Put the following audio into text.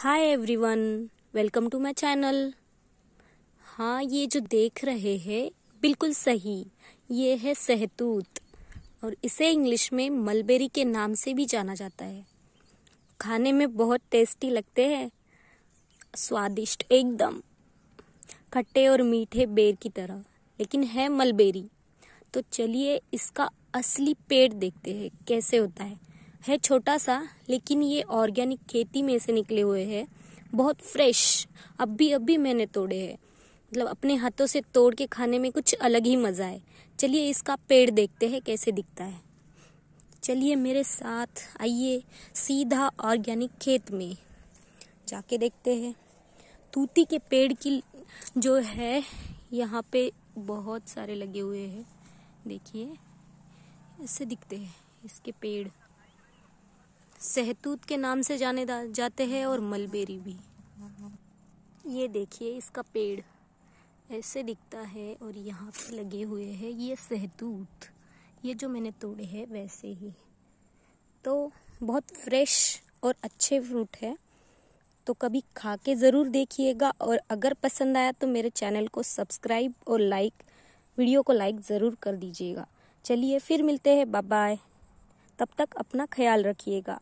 hi everyone welcome to my channel हाँ ये जो देख रहे हैं बिल्कुल सही ये है सहतूत और इसे इंग्लिश में मलबेरी के नाम से भी जाना जाता है खाने में बहुत टेस्टी लगते हैं स्वादिष्ट एकदम खट्टे और मीठे बेर की तरह लेकिन है मलबेरी तो चलिए इसका असली पेड़ देखते हैं कैसे होता है है छोटा सा लेकिन ये ऑर्गेनिक खेती में से निकले हुए हैं बहुत फ्रेश अभी अभी मैंने तोड़े हैं मतलब अपने हाथों से तोड़ के खाने में कुछ अलग ही मज़ा है चलिए इसका पेड़ देखते हैं कैसे दिखता है चलिए मेरे साथ आइए सीधा ऑर्गेनिक खेत में जाके देखते हैं तूती के पेड़ की जो है यहाँ पे बहुत सारे लगे हुए हैं देखिए ऐसे दिखते हैं इसके पेड़ सहतूत के नाम से जाने जाते हैं और मलबेरी भी ये देखिए इसका पेड़ ऐसे दिखता है और यहाँ पे लगे हुए हैं ये सहतूत ये जो मैंने तोड़े हैं वैसे ही तो बहुत फ्रेश और अच्छे फ्रूट है तो कभी खा के ज़रूर देखिएगा और अगर पसंद आया तो मेरे चैनल को सब्सक्राइब और लाइक वीडियो को लाइक ज़रूर कर दीजिएगा चलिए फिर मिलते हैं बाय बाय तब तक अपना ख्याल रखिएगा